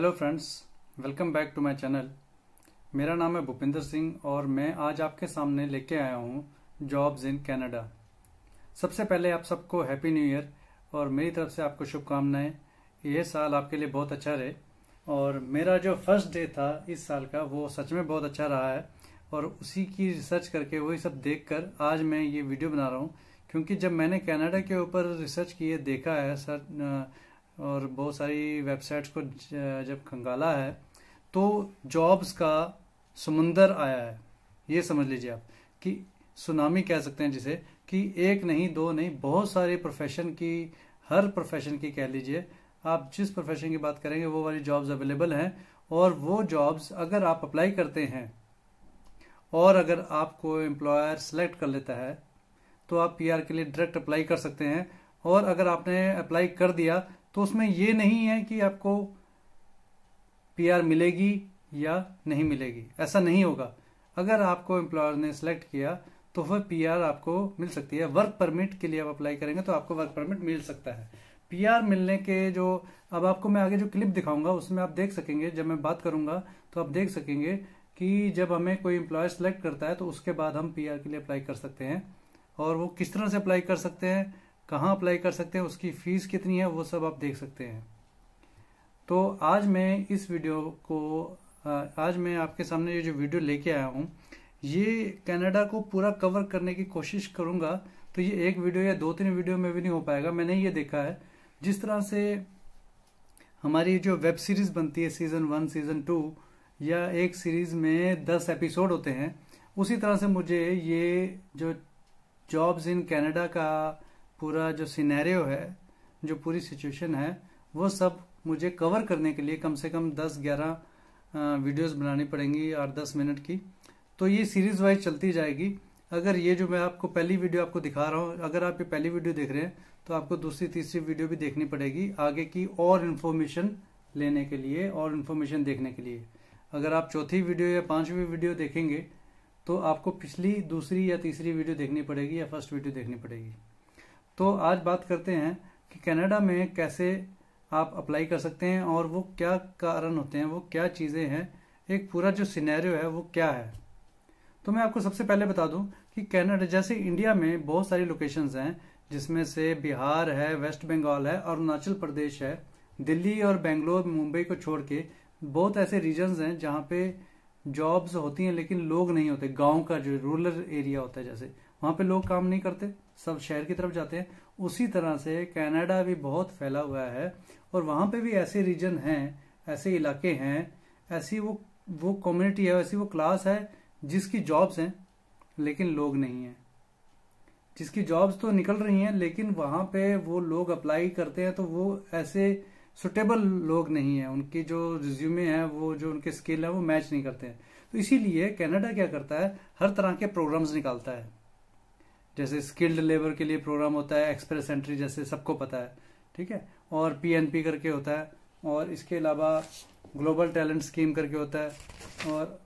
hello friends welcome back to my channel मेरा नाम है भूपिंदर सिंह और मैं आज आपके सामने लेके आया हूँ जॉब्स इन कनाडा सबसे पहले आप सबको हैप्पी न्यू ईयर और मेरी तरफ से आपको शुभकामनाएं यह साल आपके लिए बहुत अच्छा रहे और मेरा जो फर्स्ट डे था इस साल का वो सच में बहुत अच्छा रहा है और उसी की रिसर्च करके वही सब देख कर आज मैं ये वीडियो बना रहा हूँ क्योंकि जब मैंने कैनेडा के ऊपर रिसर्च किए देखा है सर और बहुत सारी वेबसाइट्स को जब खंगाला है तो जॉब्स का समुंदर आया है ये समझ लीजिए आप कि सुनामी कह सकते हैं जिसे कि एक नहीं दो नहीं बहुत सारे प्रोफेशन की हर प्रोफेशन की कह लीजिए आप जिस प्रोफेशन की बात करेंगे वो वाली जॉब्स अवेलेबल हैं और वो जॉब्स अगर आप अप्लाई करते हैं और अगर आपको एम्प्लॉयर सेलेक्ट कर लेता है तो आप पीआर के लिए डायरेक्ट अप्लाई कर सकते हैं और अगर आपने अप्लाई कर दिया तो उसमें ये नहीं है कि आपको पीआर मिलेगी या नहीं मिलेगी ऐसा नहीं होगा अगर आपको एम्प्लॉयर ने सिलेक्ट किया तो वह पीआर आपको मिल सकती है वर्क परमिट के लिए आप अप्लाई करेंगे तो आपको वर्क परमिट मिल सकता है पीआर मिलने के जो अब आपको मैं आगे जो क्लिप दिखाऊंगा उसमें आप देख सकेंगे जब मैं बात करूंगा तो आप देख सकेंगे कि जब हमें कोई एम्प्लॉयर सेलेक्ट करता है तो उसके बाद हम पीआर के लिए अप्लाई कर सकते हैं और वो किस तरह से अप्लाई कर सकते हैं कहाँ अप्लाई कर सकते हैं उसकी फ़ीस कितनी है वो सब आप देख सकते हैं तो आज मैं इस वीडियो को आज मैं आपके सामने ये जो वीडियो लेके आया हूँ ये कनाडा को पूरा कवर करने की कोशिश करूँगा तो ये एक वीडियो या दो तीन वीडियो में भी नहीं हो पाएगा मैंने ये देखा है जिस तरह से हमारी जो वेब सीरीज़ बनती है सीज़न वन सीज़न टू या एक सीरीज़ में दस एपिसोड होते हैं उसी तरह से मुझे ये जो जॉब्स इन कनाडा का पूरा जो सिनेरियो है जो पूरी सिचुएशन है वो सब मुझे कवर करने के लिए कम से कम 10-11 वीडियोस बनानी पड़ेंगी और 10 मिनट की तो ये सीरीज वाइज चलती जाएगी अगर ये जो मैं आपको पहली वीडियो आपको दिखा रहा हूँ अगर आप ये पहली वीडियो देख रहे हैं तो आपको दूसरी तीसरी वीडियो भी देखनी पड़ेगी आगे की और इन्फॉर्मेशन लेने के लिए और इन्फॉर्मेशन देखने के लिए अगर आप चौथी वीडियो या पांचवी वीडियो देखेंगे तो आपको पिछली दूसरी या तीसरी वीडियो देखनी पड़ेगी या फर्स्ट वीडियो देखनी पड़ेगी तो आज बात करते हैं कि कनाडा में कैसे आप अप्लाई कर सकते हैं और वो क्या कारण होते हैं वो क्या चीज़ें हैं एक पूरा जो सिनेरियो है वो क्या है तो मैं आपको सबसे पहले बता दूं कि कनाडा जैसे इंडिया में बहुत सारी लोकेशंस हैं जिसमें से बिहार है वेस्ट बंगाल है अरुणाचल प्रदेश है दिल्ली और बेंगलोर मुंबई को छोड़ के बहुत ऐसे रीजन्स हैं जहाँ पे जॉब्स होती हैं लेकिन लोग नहीं होते गांव का जो रूरल एरिया होता है जैसे वहाँ पे लोग काम नहीं करते सब शहर की तरफ जाते हैं उसी तरह से कनाडा भी बहुत फैला हुआ है और वहां पे भी ऐसे रीजन हैं ऐसे इलाके हैं ऐसी वो वो कम्युनिटी है ऐसी वो क्लास है जिसकी जॉब्स हैं लेकिन लोग नहीं हैं जिसकी जॉब्स तो निकल रही हैं लेकिन वहां पे वो लोग अप्लाई करते हैं तो वो ऐसे सुटेबल लोग नहीं है उनकी जो रिज्यूमे हैं वो जो उनके स्किल है वो मैच नहीं करते हैं तो इसीलिए कनाडा क्या करता है हर तरह के प्रोग्राम्स निकालता है जैसे स्किल्ड लेबर के लिए प्रोग्राम होता है एक्सप्रेस एंट्री जैसे सबको पता है ठीक है और पीएनपी करके होता है और इसके अलावा ग्लोबल टैलेंट स्कीम करके होता है और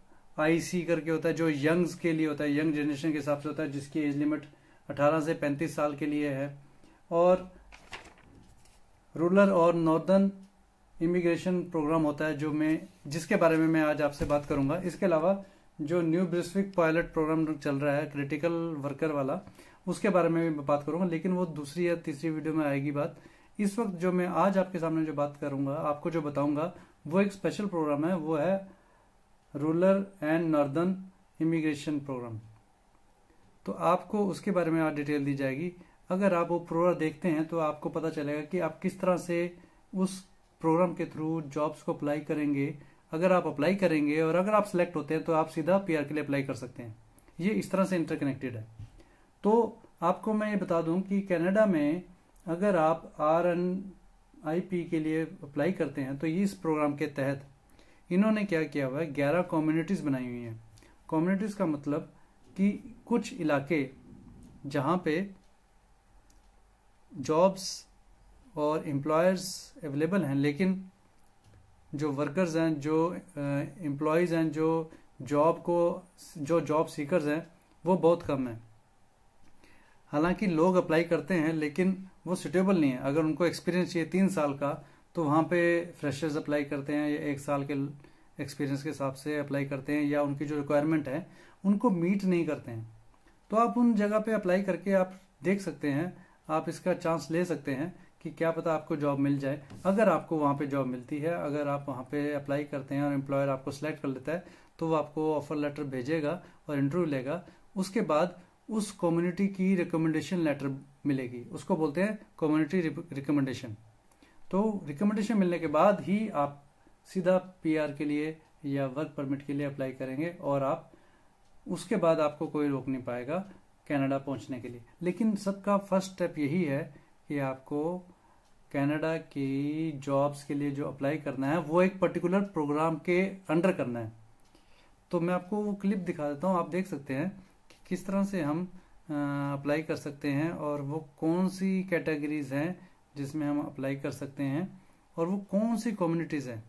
आईसी करके होता है जो यंग्स के लिए होता है यंग जनरेशन के हिसाब से होता है जिसकी एज लिमिट 18 से 35 साल के लिए है और रूरल और नॉर्दर्न इमिग्रेशन प्रोग्राम होता है जो मैं जिसके बारे में मैं आज आपसे बात करूंगा इसके अलावा जो न्यू ब्रिस्विक पायलट प्रोग्राम चल रहा है क्रिटिकल वर्कर वाला उसके बारे में भी बात करूंगा लेकिन वो दूसरी या तीसरी वीडियो में आएगी बात इस वक्त जो मैं आज आपके सामने जो बात करूंगा आपको जो बताऊंगा वो एक स्पेशल प्रोग्राम है वो है rural and northern immigration program तो आपको उसके बारे में आज डिटेल दी जाएगी अगर आप वो प्रोग्राम देखते हैं तो आपको पता चलेगा कि आप किस तरह से उस प्रोग्राम के थ्रू जॉब्स को अप्लाई करेंगे अगर आप अप्लाई करेंगे और अगर आप सिलेक्ट होते हैं तो आप सीधा पी के लिए अप्लाई कर सकते हैं ये इस तरह से इंटरकनेक्टेड है तो आपको मैं ये बता दूं कि कनाडा में अगर आप आर एन आई पी के लिए अप्लाई करते हैं तो ये इस प्रोग्राम के तहत इन्होंने क्या किया हुआ है ग्यारह कम्युनिटीज़ बनाई हुई हैं कम्युनिटीज़ का मतलब कि कुछ इलाके जहाँ पे जॉब्स और एम्प्लॉयर्स अवेलेबल हैं लेकिन जो वर्कर्स हैं जो एम्प्लॉयज़ हैं जो जॉब को जो जॉब सीकर्स हैं वो बहुत कम है हालांकि लोग अप्लाई करते हैं लेकिन वो सुटेबल नहीं है अगर उनको एक्सपीरियंस चाहिए तीन साल का तो वहाँ पे फ्रेशर्स अप्लाई करते हैं या एक साल के एक्सपीरियंस के हिसाब से अप्लाई करते हैं या उनकी जो रिक्वायरमेंट है उनको मीट नहीं करते हैं तो आप उन जगह पे अप्लाई करके आप देख सकते हैं आप इसका चांस ले सकते हैं कि क्या पता आपको जॉब मिल जाए अगर आपको वहाँ पे जॉब मिलती है अगर आप वहाँ पे अप्लाई करते हैं और एम्प्लॉयर आपको सेलेक्ट कर लेता है तो वो आपको ऑफर लेटर भेजेगा और इंटरव्यू लेगा उसके बाद उस कम्युनिटी की रिकमेंडेशन लेटर मिलेगी उसको बोलते हैं कम्युनिटी रिकमेंडेशन तो रिकमेंडेशन मिलने के बाद ही आप सीधा पीआर के लिए या वर्क परमिट के लिए अप्लाई करेंगे और आप उसके बाद आपको कोई रोक नहीं पाएगा कनाडा पहुंचने के लिए लेकिन सबका फर्स्ट स्टेप यही है कि आपको कनाडा की जॉब्स के लिए जो अप्लाई करना है वो एक पर्टिकुलर प्रोग्राम के अंडर करना है तो मैं आपको वो क्लिप दिखा देता हूँ आप देख सकते हैं कि किस तरह से हम अप्लाई कर सकते हैं और वो कौन सी कैटेगरीज हैं जिसमें हम अप्लाई कर सकते हैं और वो कौन सी कम्युनिटीज़ हैं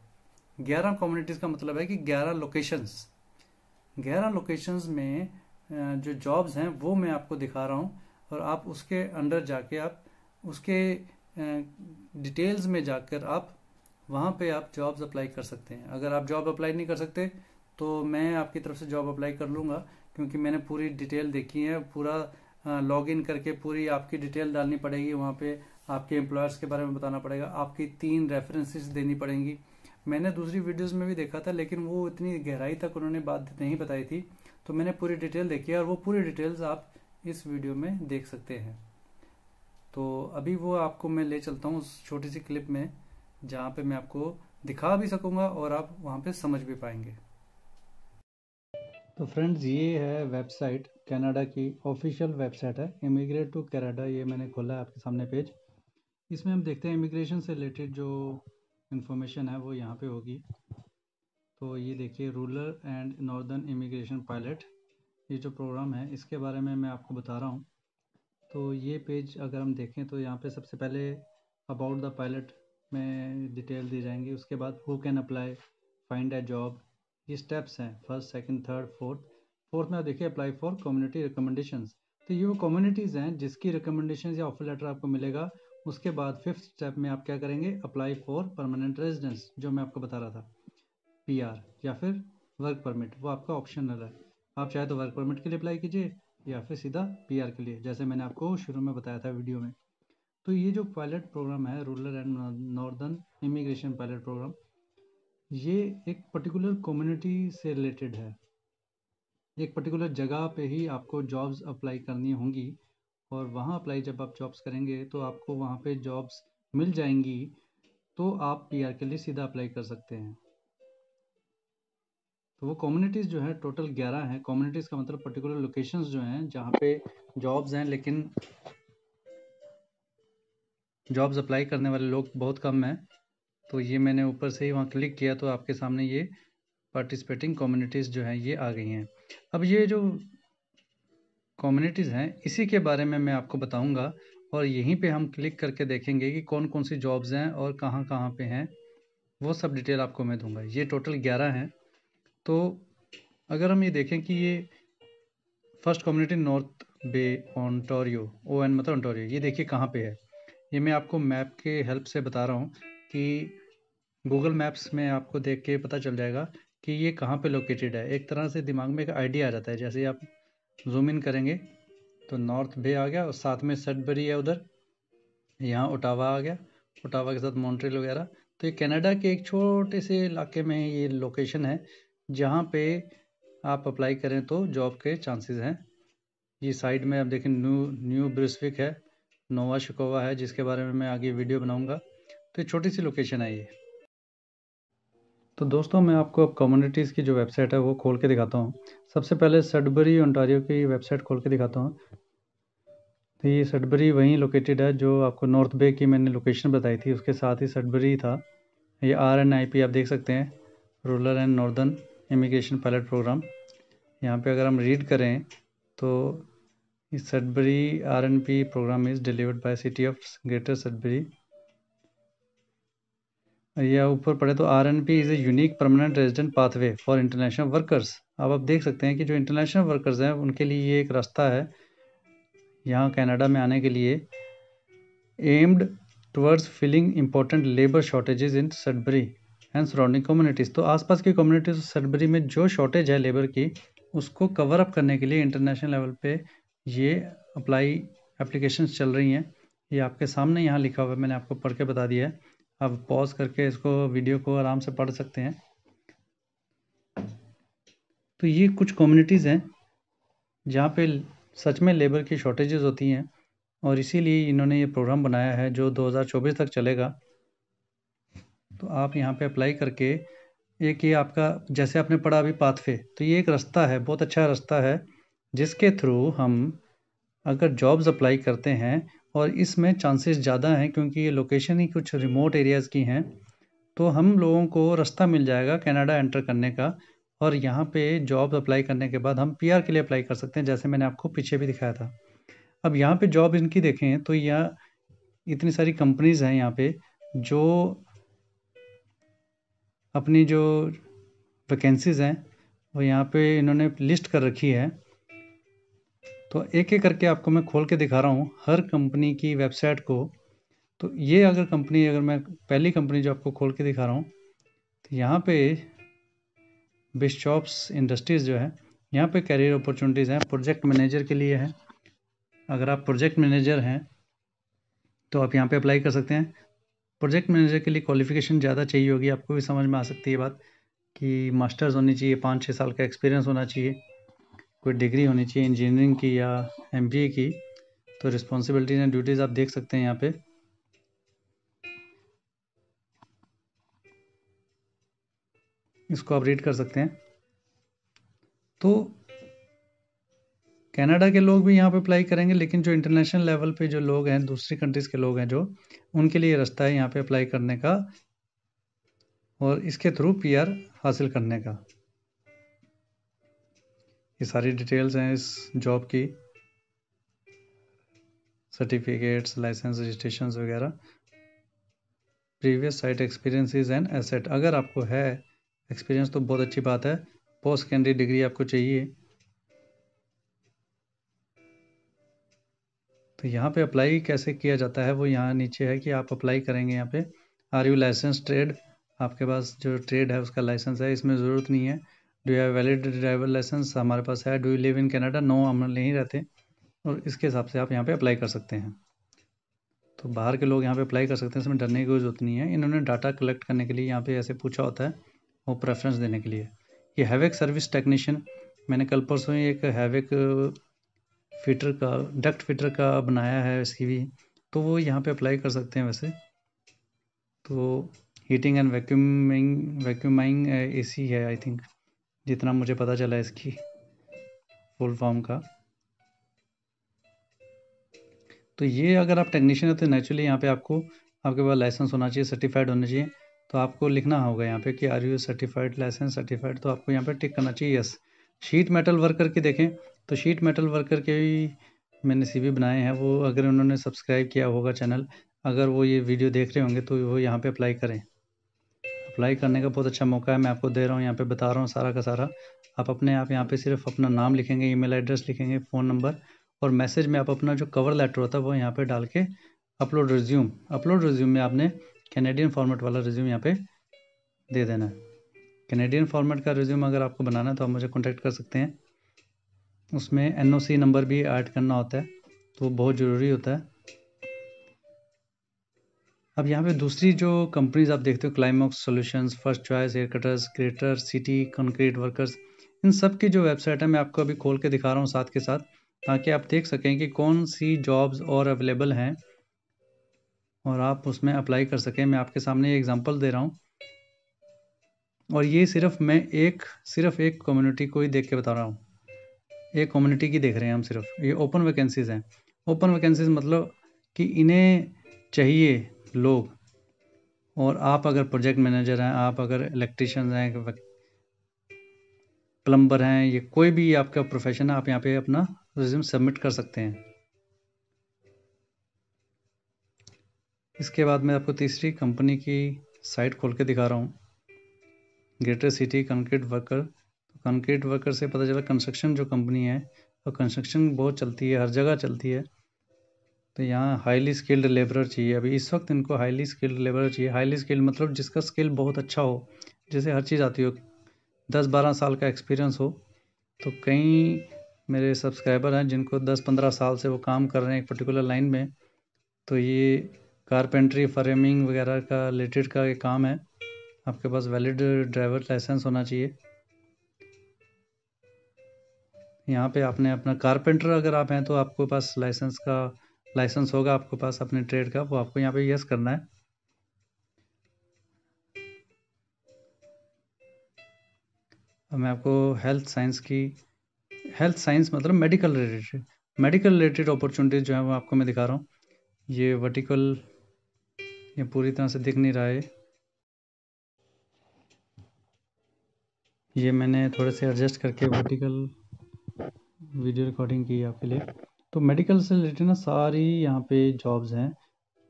ग्यारह कम्युनिटीज़ का मतलब है कि ग्यारह लोकेशंस ग्यारह लोकेशंस में जो जॉब्स हैं वो मैं आपको दिखा रहा हूँ और आप उसके अंडर जाके आप उसके डिटेल्स में जाकर आप वहाँ पे आप जॉब्स अप्लाई कर सकते हैं अगर आप जॉब अप्लाई नहीं कर सकते तो मैं आपकी तरफ से जॉब अप्लाई कर लूँगा क्योंकि मैंने पूरी डिटेल देखी है पूरा लॉग इन करके पूरी आपकी डिटेल डालनी पड़ेगी वहाँ पे आपके एम्प्लॉयर्स के बारे में बताना पड़ेगा आपकी तीन रेफरेंसेस देनी पड़ेंगी मैंने दूसरी वीडियोस में भी देखा था लेकिन वो इतनी गहराई तक उन्होंने बात नहीं बताई थी तो मैंने पूरी डिटेल देखी है और वो पूरी डिटेल्स आप इस वीडियो में देख सकते हैं तो अभी वो आपको मैं ले चलता हूँ उस छोटी सी क्लिप में जहाँ पे मैं आपको दिखा भी सकूँगा और आप वहाँ पे समझ भी पाएंगे तो फ्रेंड्स ये है वेबसाइट कनाडा की ऑफिशियल वेबसाइट है इमिग्रेट टू कनाडा ये मैंने खोला है आपके सामने पेज इसमें हम देखते हैं इमिग्रेशन से रिलेटेड जो इन्फॉर्मेशन है वो यहाँ पे होगी तो ये देखिए rural and northern immigration pilot ये जो प्रोग्राम है इसके बारे में मैं आपको बता रहा हूँ तो ये पेज अगर हम देखें तो यहाँ पे सबसे पहले अबाउट द पायलट में डिटेल दी जाएंगी उसके बाद who can apply find a job ये स्टेप्स हैं first second third fourth fourth में आप देखिए अप्लाई फॉर कम्युनिटी रिकमेंडेशन तो ये वो कम्युनिटीज़ हैं जिसकी रिकमेंडेशन या ऑफर लेटर आपको मिलेगा उसके बाद फिफ्थ स्टेप में आप क्या करेंगे अप्लाई फॉर परमानेंट रेजिडेंस जो मैं आपको बता रहा था पी या फिर वर्क परमिट वो आपका ऑप्शनल है आप चाहे तो वर्क परमिट के लिए अप्लाई कीजिए या फिर सीधा पीआर के लिए जैसे मैंने आपको शुरू में बताया था वीडियो में तो ये जो पायलट प्रोग्राम है rural and northern immigration pilot program ये एक पर्टिकुलर कम्युनिटी से रिलेटेड है एक पर्टिकुलर जगह पे ही आपको जॉब्स अप्लाई करनी होंगी और वहाँ अप्लाई जब आप जॉब्स करेंगे तो आपको वहाँ पे जॉब्स मिल जाएंगी तो आप पीआर के लिए सीधा अप्लाई कर सकते हैं तो वो कम्युनिटीज़ जो है टोटल ग्यारह हैं कम्युनिटीज़ का मतलब पर्टिकुलर लोकेशंस जो हैं जहाँ पे जॉब्स हैं लेकिन जॉब्स अप्लाई करने वाले लोग बहुत कम हैं तो ये मैंने ऊपर से ही वहाँ क्लिक किया तो आपके सामने ये पार्टिसिपेटिंग कम्युनिटीज़ जो हैं ये आ गई हैं अब ये जो कम्युनिटीज़ हैं इसी के बारे में मैं आपको बताऊंगा और यहीं पे हम क्लिक करके देखेंगे कि कौन कौन सी जॉब्स हैं और कहाँ कहाँ पे हैं वो सब डिटेल आपको मैं दूंगा ये टोटल ग्यारह हैं तो अगर हम ये देखें कि ये first community North Bay Ontario O N मतलब ऑनटोरियो ये देखिए कहाँ पे है ये मैं आपको मैप के हेल्प से बता रहा हूँ कि गूगल मैप्स में आपको देख के पता चल जाएगा कि ये कहाँ पे लोकेटेड है एक तरह से दिमाग में एक आइडिया आ जाता है जैसे आप जूम इन करेंगे तो नॉर्थ बे आ गया और साथ में सटबरी है उधर यहाँ ओटावा आ गया ओटावा के साथ मॉन्ट्रेल वगैरह तो ये कनाडा के एक छोटे से इलाके में ये लोकेशन है जहाँ पे आप अप्लाई करें तो जॉब के चांसेस हैं ये साइड में आप देखें न्यू न्यू ब्रिस्विक है नोवा शिकोवा है जिसके बारे में मैं आगे वीडियो बनाऊँगा तो ये छोटी सी लोकेशन है ये तो दोस्तों मैं आपको अब कम्युनिटीज़ की जो वेबसाइट है वो खोल के दिखाता हूँ सबसे पहले सडबरी ओंटारियो की वेबसाइट खोल के दिखाता हूँ तो ये सडबरी वहीं लोकेटेड है जो आपको नॉर्थ बे की मैंने लोकेशन बताई थी उसके साथ ही सडबरी था ये आर एन आई पी आप देख सकते हैं rural and northern immigration pilot program यहाँ पे अगर हम रीड करें तो Sudbury R N P program is delivered by city of Greater Sudbury या ऊपर पढ़े तो R N P is a unique permanent resident pathway for international workers अब आप देख सकते हैं कि जो इंटरनेशनल वर्कर्स हैं उनके लिए ये एक रास्ता है यहाँ कनाडा में आने के लिए aimed towards filling important labour shortages in Sudbury and surrounding communities तो आसपास की कम्युनिटीज़ सर्बरी में जो शॉर्टेज है लेबर की उसको कवर अप करने के लिए इंटरनेशनल लेवल पे ये अप्लाई एप्लीकेशंस चल रही हैं ये आपके सामने यहाँ लिखा हुआ है मैंने आपको पढ़ के बता दिया है आप पॉज करके इसको वीडियो को आराम से पढ़ सकते हैं तो ये कुछ कम्युनिटीज़ हैं जहाँ पे सच में लेबर की शॉर्टेजेस होती हैं और इसीलिए इन्होंने ये प्रोग्राम बनाया है जो 2024 तक चलेगा तो आप यहाँ पे अप्लाई करके एक ये आपका जैसे आपने पढ़ा अभी पाथवे तो ये एक रास्ता है बहुत अच्छा रास्ता है जिसके थ्रू हम अगर जॉब्स अप्लाई करते हैं और इसमें चांसेस ज़्यादा हैं क्योंकि ये लोकेशन ही कुछ रिमोट एरियाज़ की हैं तो हम लोगों को रास्ता मिल जाएगा कनाडा एंटर करने का और यहाँ पे जॉब अप्लाई करने के बाद हम पीआर के लिए अप्लाई कर सकते हैं जैसे मैंने आपको पीछे भी दिखाया था अब यहाँ पे जॉब इनकी देखें तो यह इतनी सारी कंपनीज़ हैं यहाँ पे जो अपनी जो वैकेंसीज़ हैं वो यहाँ पे इन्होंने लिस्ट कर रखी है तो एक एक करके आपको मैं खोल के दिखा रहा हूँ हर कंपनी की वेबसाइट को तो ये अगर कंपनी अगर मैं पहली कंपनी जो आपको खोल के दिखा रहा हूँ तो यहाँ पे बिशॉप्स इंडस्ट्रीज़ जो है यहाँ पे कैरियर अपॉर्चुनिटीज़ हैं प्रोजेक्ट मैनेजर के लिए है अगर आप प्रोजेक्ट मैनेजर हैं तो आप यहाँ पे अप्लाई कर सकते हैं प्रोजेक्ट मैनेजर के लिए क्वालिफिकेशन ज़्यादा चाहिए होगी आपको भी समझ में आ सकती है बात कि मास्टर्स होनी चाहिए पाँच छः साल का एक्सपीरियंस होना चाहिए कोई डिग्री होनी चाहिए इंजीनियरिंग की या एम की तो रिस्पॉन्सिबिलिटीज एंड ड्यूटीज़ आप देख सकते हैं यहाँ पे इसको आप रीड कर सकते हैं तो कनाडा के लोग भी यहाँ पे अप्लाई करेंगे लेकिन जो इंटरनेशनल लेवल पे जो लोग हैं दूसरी कंट्रीज़ के लोग हैं जो उनके लिए रास्ता है यहाँ पे अप्लाई करने का और इसके थ्रू पीआर हासिल करने का ये सारी डिटेल्स हैं इस जॉब की सर्टिफिकेट्स लाइसेंस रजिस्ट्रेशन वगैरह previous site experiences and asset अगर आपको है एक्सपीरियंस तो बहुत अच्छी बात है पोस्ट सेकेंडरी डिग्री आपको चाहिए तो यहाँ पे अप्लाई कैसे किया जाता है वो यहाँ नीचे है कि आप अप्लाई करेंगे यहाँ पे आर यू लाइसेंस ट्रेड आपके पास जो ट्रेड है उसका लाइसेंस है इसमें ज़रूरत नहीं है do you valid driver licence हमारे पास है do you live in Canada no हम नहीं रहते और इसके हिसाब से आप यहाँ पे अप्लाई कर सकते हैं तो बाहर के लोग यहाँ पे अप्लाई कर सकते हैं इसमें डरने की कोई जरूरत नहीं है इन्होंने डाटा कलेक्ट करने के लिए यहाँ पे ऐसे पूछा होता है वो प्रेफरेंस देने के लिए ये हैवेक सर्विस टेक्नीशियन मैंने कल परसों एक हैवेक फिटर का डक्ट फिटर का बनाया है इसकी भी तो वो यहाँ पे अप्लाई कर सकते हैं वैसे तो heating and vacuuming vacuuming AC है आई थिंक जितना मुझे पता चला इसकी फुल फॉर्म का तो ये अगर आप टेक्नीशियन हो तो नेचुरली यहाँ पे आपको आपके पास लाइसेंस होना चाहिए सर्टिफाइड होना चाहिए तो आपको लिखना होगा यहाँ पे कि are you certified licence certified तो आपको यहाँ पे टिक करना चाहिए यस शीट मेटल वर्क करके देखें तो शीट मेटल वर्कर के भी मैंने सी वी बनाए हैं वो अगर उन्होंने सब्सक्राइब किया होगा चैनल अगर वो ये वीडियो देख रहे होंगे तो वो यहाँ पे अप्लाई करें अप्लाई करने का बहुत अच्छा मौका है मैं आपको दे रहा हूँ यहाँ पे बता रहा हूँ सारा का सारा आप अपने आप यहाँ पे सिर्फ अपना नाम लिखेंगे ईमेल एड्रेस लिखेंगे फ़ोन नंबर और मैसेज में आप अपना जो कवर लेटर होता है वो यहाँ पे डाल के अपलोड रिज्यूम अपलोड रिज्यूम में आपने कैनेडियन फॉर्मेट वाला रिज्यूम यहाँ पर दे देना है कैनेडियन फॉर्मेट का रिज्यूम अगर आपको बनाना है तो आप मुझे कॉन्टैक्ट कर सकते हैं उसमें एन नंबर भी ऐड करना होता है तो बहुत ज़रूरी होता है अब यहाँ पे दूसरी जो कंपनीज आप देखते हो climax solutions first choice air cutters creator city concrete workers इन सब की जो वेबसाइट है मैं आपको अभी खोल के दिखा रहा हूँ साथ के साथ ताकि आप देख सकें कि कौन सी जॉब्स और अवेलेबल हैं और आप उसमें अप्लाई कर सकें मैं आपके सामने एग्ज़ाम्पल दे रहा हूँ और ये सिर्फ मैं एक सिर्फ एक कम्युनिटी को ही देख के बता रहा हूँ ये कम्युनिटी की देख रहे हैं हम सिर्फ ये ओपन वैकेंसीज़ हैं ओपन वैकेंसीज मतलब कि इन्हें चाहिए लोग और आप अगर प्रोजेक्ट मैनेजर हैं आप अगर इलेक्ट्रिशन हैं प्लम्बर हैं ये कोई भी आपका प्रोफेशन है आप यहाँ पे अपना रिज्यूम सबमिट कर सकते हैं इसके बाद मैं आपको तीसरी कंपनी की साइट खोल के दिखा रहा हूँ greater city concrete worker concrete worker से पता चला कंस्ट्रक्शन जो कंपनी है तो कंस्ट्रक्शन बहुत चलती है हर जगह चलती है तो यहाँ हाईली स्किल्ड लेबरर चाहिए अभी इस वक्त इनको हाईली स्किल्ड लेबरर चाहिए हाईली स्किल्ड मतलब जिसका स्किल बहुत अच्छा हो जैसे हर चीज़ आती हो दस बारह साल का एक्सपीरियंस हो तो कई मेरे सब्सक्राइबर हैं जिनको दस पंद्रह साल से वो काम कर रहे हैं एक पर्टिकुलर लाइन में तो ये कारपेंट्री फ्रेमिंग वगैरह का रिलेटेड का ये काम है आपके पास वैलिड ड्राइवर लाइसेंस होना चाहिए यहाँ पे आपने अपना कारपेंटर अगर आप हैं तो आपके पास लाइसेंस का लाइसेंस होगा आपके पास अपने ट्रेड का वो आपको यहाँ पे यस करना है अब मैं आपको हेल्थ साइंस की हेल्थ साइंस मतलब medical related medical related opportunities जो है वो आपको मैं दिखा रहा हूँ ये वर्टिकल ये पूरी तरह से दिख नहीं रहा है ये मैंने थोड़े से एडजस्ट करके वर्टिकल वीडियो रिकॉर्डिंग की आपके लिए तो मेडिकल से रिलेटेड ना सारी यहाँ पे जॉब्स हैं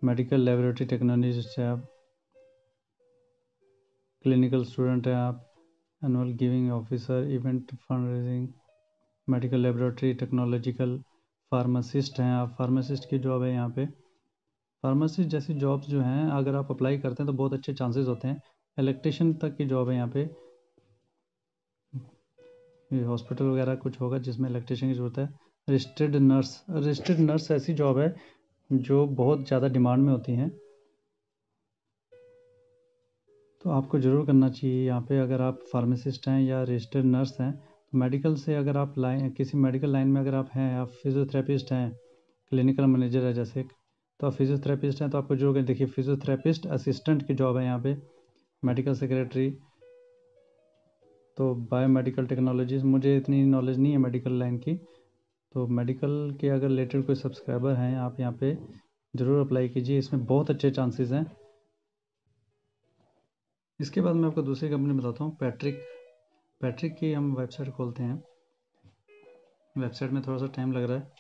मेडिकल लेबोरेटरी टेक्नोलॉजिस्ट है आप क्लिनिकल स्टूडेंट हैं आप annual giving officer event fund raising medical laboratory technological pharmacist हैं आप फार्मासिस्ट की जॉब है यहाँ पे फार्मासिस्ट जैसी जॉब्स जो हैं अगर आप अप्लाई करते हैं तो बहुत अच्छे चांसेस होते हैं इलेक्ट्रिशियन तक की जॉब है यहाँ पे हॉस्पिटल वगैरह कुछ होगा जिसमें इलेक्ट्रिशियन की ज़रूरत है रजिस्टर्ड नर्स रजिस्टर्ड नर्स ऐसी जॉब है जो बहुत ज़्यादा डिमांड में होती हैं तो आपको ज़रूर करना चाहिए यहाँ पे अगर आप फार्मासिस्ट हैं या रजिस्टर्ड नर्स हैं तो मेडिकल से अगर आप लाइन किसी मेडिकल लाइन में अगर आप हैं आप फिजियोथेरेपिस्ट हैं क्लिनिकल मैनेजर है जैसे तो आप फिजियोथेरेपिस्ट हैं तो आपको जरूर देखिए फिजियोथेरेपिस्ट असिस्टेंट की जॉब है यहाँ पे मेडिकल सेक्रेटरी तो बायोमेडिकल टेक्नोलॉजी मुझे इतनी नॉलेज नहीं है मेडिकल लाइन की तो मेडिकल के अगर रिलेटेड कोई सब्सक्राइबर हैं आप यहाँ पे ज़रूर अप्लाई कीजिए इसमें बहुत अच्छे चांसेस हैं इसके बाद मैं आपको दूसरी कंपनी बताता हूँ पैट्रिक पैट्रिक की हम वेबसाइट खोलते हैं वेबसाइट में थोड़ा सा टाइम लग रहा है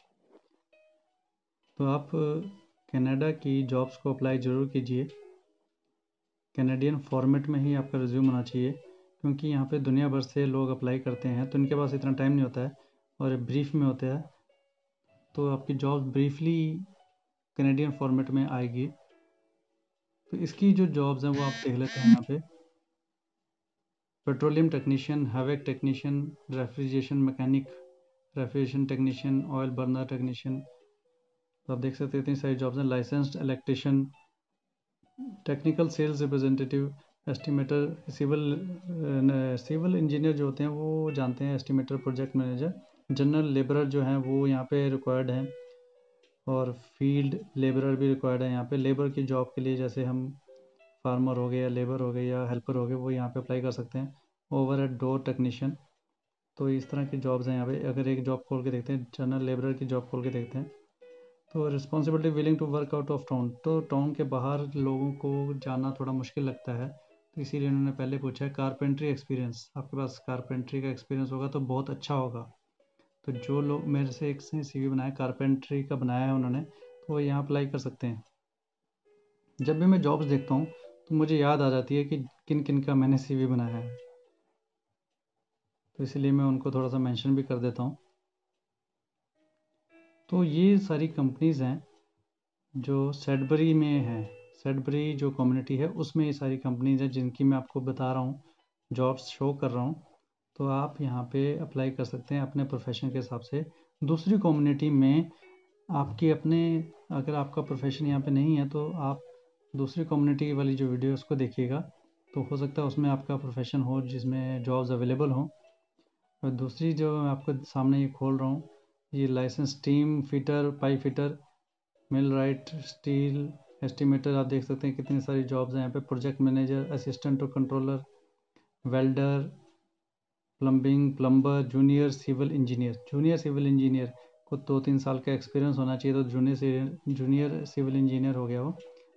तो आप कनाडा की जॉब्स को अप्लाई ज़रूर कीजिए कैनेडियन फॉर्मेट में ही आपका रिज्यूम होना चाहिए क्योंकि यहाँ पे दुनिया भर से लोग अप्लाई करते हैं तो उनके पास इतना टाइम नहीं होता है और ब्रीफ में होता है तो आपकी जॉब ब्रीफली कनेडियन फॉर्मेट में आएगी तो इसकी जो जॉब्स हैं वो आप देख लेते हैं यहाँ पे petroleum technician HVAC technician refrigeration mechanic refrigeration technician oil burner technician तो आप देख सकते हैं इतनी सारी जॉब्स हैं licensed electrician technical sales representative estimator civil civil engineer जो होते हैं वो जानते हैं estimator project manager general labourer जो हैं वो यहाँ पे रिक्वायर्ड हैं और फील्ड लेबरर भी रिक्वायर्ड है यहाँ पे लेबर की जॉब के लिए जैसे हम फार्मर हो गए या लेबर हो गए या हेल्पर हो गए वो यहाँ पे अप्लाई कर सकते हैं ओवर एट डोर टेक्नीशियन तो इस तरह की जॉब्स हैं यहाँ पे अगर एक जॉब खोल के देखते हैं जनरल लेबरर की जॉब खोल के देखते हैं तो responsibility willing to work out of town तो टाउन के बाहर लोगों को जाना थोड़ा मुश्किल लगता है तो इसीलिए उन्होंने पहले पूछा है कारपेंट्री एक्सपीरियंस आपके पास कारपेंट्री का एक्सपीरियंस होगा तो बहुत अच्छा होगा तो जो लोग मेरे से एक से सी बनाया कारपेंट्री का बनाया है उन्होंने तो वो यहाँ अप्लाई कर सकते हैं जब भी मैं जॉब्स देखता हूँ तो मुझे याद आ जाती है कि किन किन का मैंने सी बनाया है तो इसलिए मैं उनको थोड़ा सा मैंशन भी कर देता हूँ तो ये सारी कंपनीज़ हैं जो सेडबरी में हैं सेडबरी जो कम्युनिटी है उसमें ये सारी कंपनीज हैं जिनकी मैं आपको बता रहा हूँ जॉब्स शो कर रहा हूँ तो आप यहाँ पे अप्लाई कर सकते हैं अपने प्रोफेशन के हिसाब से दूसरी कम्युनिटी में आपकी अपने अगर आपका प्रोफेशन यहाँ पे नहीं है तो आप दूसरी कम्युनिटी वाली जो वीडियो उसको देखिएगा तो हो सकता है उसमें आपका प्रोफेशन हो जिसमें जॉब्स अवेलेबल हों और दूसरी जो मैं आपको सामने ये खोल रहा हूँ ये licence team fitter pipe fitter millwright steel estimator आप देख सकते हैं कितनी सारी जॉब्स हैं यहाँ पे प्रोजेक्ट मैनेजर असिस्टेंट और controller welder plumbing plumber junior civil engineer junior civil engineer को दो तीन साल का एक्सपीरियंस होना चाहिए तो जूनियर जूनियर सिविल इंजीनियर हो गया हो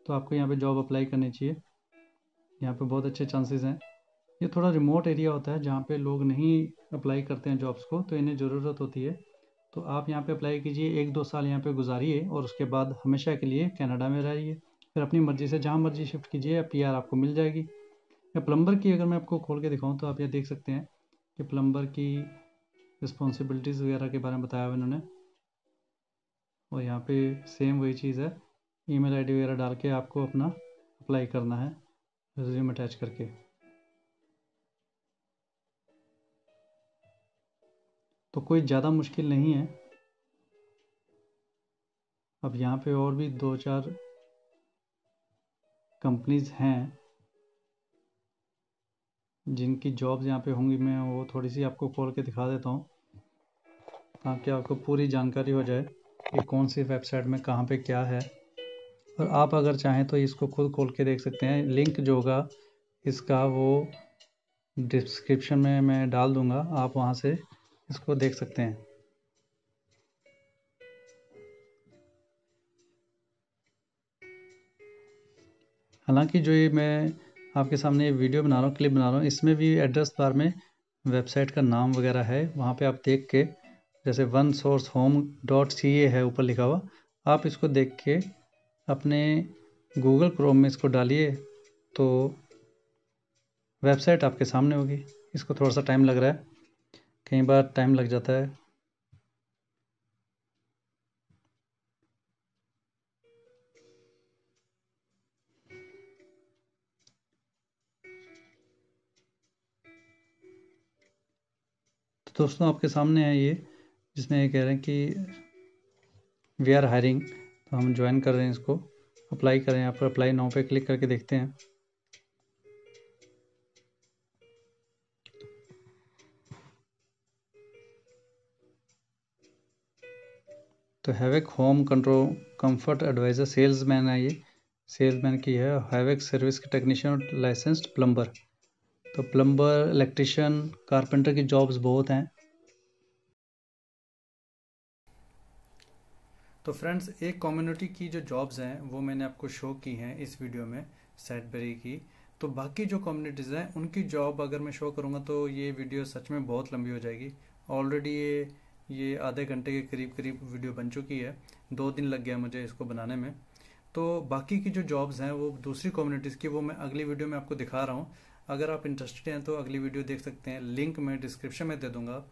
तो आपको यहाँ पे जॉब अप्लाई करनी चाहिए यहाँ पे बहुत अच्छे चांसेस हैं ये थोड़ा रिमोट एरिया होता है जहाँ पे लोग नहीं अप्लाई करते हैं जॉब्स को तो इन्हें ज़रूरत होती है तो आप यहाँ पे अप्लाई कीजिए एक दो साल यहाँ पे गुजारिए और उसके बाद हमेशा के लिए कनाडा में रहिए फिर अपनी मर्ज़ी से जहाँ मर्ज़ी शिफ्ट कीजिए पी आपको मिल जाएगी या प्लम्बर की अगर मैं आपको खोल के दिखाऊँ तो आप ये देख सकते हैं कि प्लम्बर की रिस्पॉन्सिबिलिटीज़ वगैरह के बारे में बताया हुआ इन्होंने और यहाँ पर सेम वही चीज़ है ई मेल वगैरह डाल के आपको अपना अप्लाई करना है रिज्यूम अटैच करके तो कोई ज़्यादा मुश्किल नहीं है अब यहाँ पे और भी दो चार कंपनीज हैं जिनकी जॉब्स यहाँ पे होंगी मैं वो थोड़ी सी आपको खोल के दिखा देता हूँ ताकि आपको पूरी जानकारी हो जाए कि कौन सी वेबसाइट में कहाँ पे क्या है और आप अगर चाहें तो इसको खुद खोल के देख सकते हैं लिंक जो होगा इसका वो डिस्क्रिप्शन में मैं डाल दूँगा आप वहाँ से इसको देख सकते हैं हालांकि जो ये मैं आपके सामने वीडियो बना रहा हूँ क्लिप बना रहा हूँ इसमें भी एड्रेस बार में वेबसाइट का नाम वगैरह है वहाँ पे आप देख के जैसे one source home dot C A है ऊपर लिखा हुआ आप इसको देख के अपने गूगल क्रोम में इसको डालिए तो वेबसाइट आपके सामने होगी इसको थोड़ा सा टाइम लग रहा है कई बार टाइम लग जाता है तो दोस्तों आपके सामने है ये जिसमें ये कह रहे हैं कि वी आर हायरिंग तो हम ज्वाइन कर रहे हैं इसको अप्लाई करें यहाँ पर अप्लाई नाउ पे क्लिक करके देखते हैं तो HVAC home control comfort adviser salesman है ये सेल्समैन की है हैवेक सर्विस के टेक्नीशियन और लाइसेंस्ड प्लम्बर तो प्लम्बर इलेक्ट्रिशियन कारपेंटर की जॉब्स बहुत हैं तो फ्रेंड्स एक कम्युनिटी की जो जॉब्स हैं वो मैंने आपको शो की हैं इस वीडियो में सैडबरी की तो बाकी जो कम्युनिटीज़ हैं उनकी जॉब अगर मैं शो करूँगा तो ये वीडियो सच में बहुत लंबी हो जाएगी ऑलरेडी ये ये आधे घंटे के करीब करीब वीडियो बन चुकी है दो दिन लग गया मुझे इसको बनाने में तो बाकी की जो जॉब्स हैं वो दूसरी कम्युनिटीज़ की वो मैं अगली वीडियो में आपको दिखा रहा हूँ अगर आप इंटरेस्टेड हैं तो अगली वीडियो देख सकते हैं लिंक मैं डिस्क्रिप्शन में दे दूंगा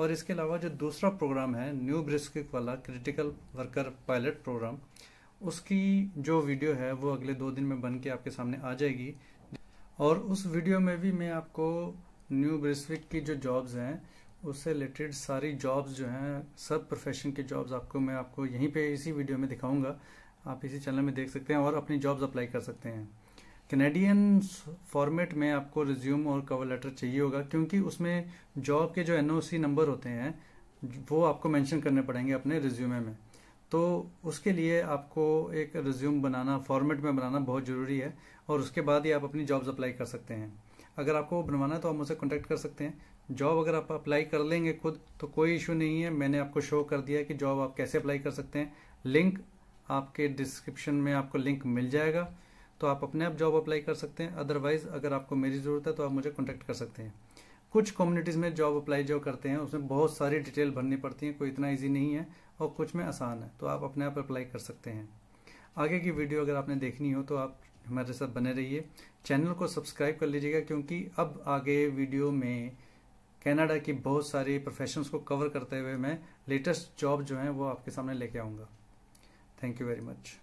और इसके अलावा जो दूसरा प्रोग्राम है न्यू ब्रिस्क वाला क्रिटिकल वर्कर पायलट प्रोग्राम उसकी जो वीडियो है वो अगले दो दिन में बन के आपके सामने आ जाएगी और उस वीडियो में भी मैं आपको न्यू ब्रिस्विक की जो जॉब्स हैं उससे रिलेटेड सारी जॉब्स जो हैं सब प्रोफेशन के जॉब्स आपको मैं आपको यहीं पे इसी वीडियो में दिखाऊंगा आप इसी चैनल में देख सकते हैं और अपनी जॉब्स अप्लाई कर सकते हैं कनेडियन फॉर्मेट में आपको रिज्यूम और कवर लेटर चाहिए होगा क्योंकि उसमें जॉब के जो एन नंबर होते हैं वो आपको मैंशन करने पड़ेंगे अपने रिज्यूमे में तो उसके लिए आपको एक रिज्यूम बनाना फॉर्मेट में बनाना बहुत ज़रूरी है और उसके बाद ही आप अपनी जॉब्स अप्लाई कर सकते हैं अगर आपको बनवाना है तो आप मुझसे कॉन्टैक्ट कर सकते हैं जॉब अगर आप अप्लाई कर लेंगे खुद तो कोई इशू नहीं है मैंने आपको शो कर दिया कि जॉब आप कैसे अप्लाई कर सकते हैं लिंक आपके डिस्क्रिप्शन में आपको लिंक मिल जाएगा तो आप अपने आप जॉब अप्लाई कर सकते हैं अदरवाइज अगर आपको मेरी ज़रूरत है तो आप मुझे कॉन्टैक्ट कर सकते हैं कुछ कम्युनिटीज़ में जॉब अप्लाई जो करते हैं उसमें बहुत सारी डिटेल भरनी पड़ती है कोई इतना ईजी नहीं है और कुछ में आसान है तो आप अपने आप अप्लाई कर सकते हैं आगे की वीडियो अगर आपने देखनी हो तो आप हमारे साथ बने रहिए चैनल को सब्सक्राइब कर लीजिएगा क्योंकि अब आगे वीडियो में कनाडा की बहुत सारी प्रोफेशंस को कवर करते हुए मैं लेटेस्ट जॉब जो हैं वो आपके सामने लेके आऊँगा थैंक यू वेरी मच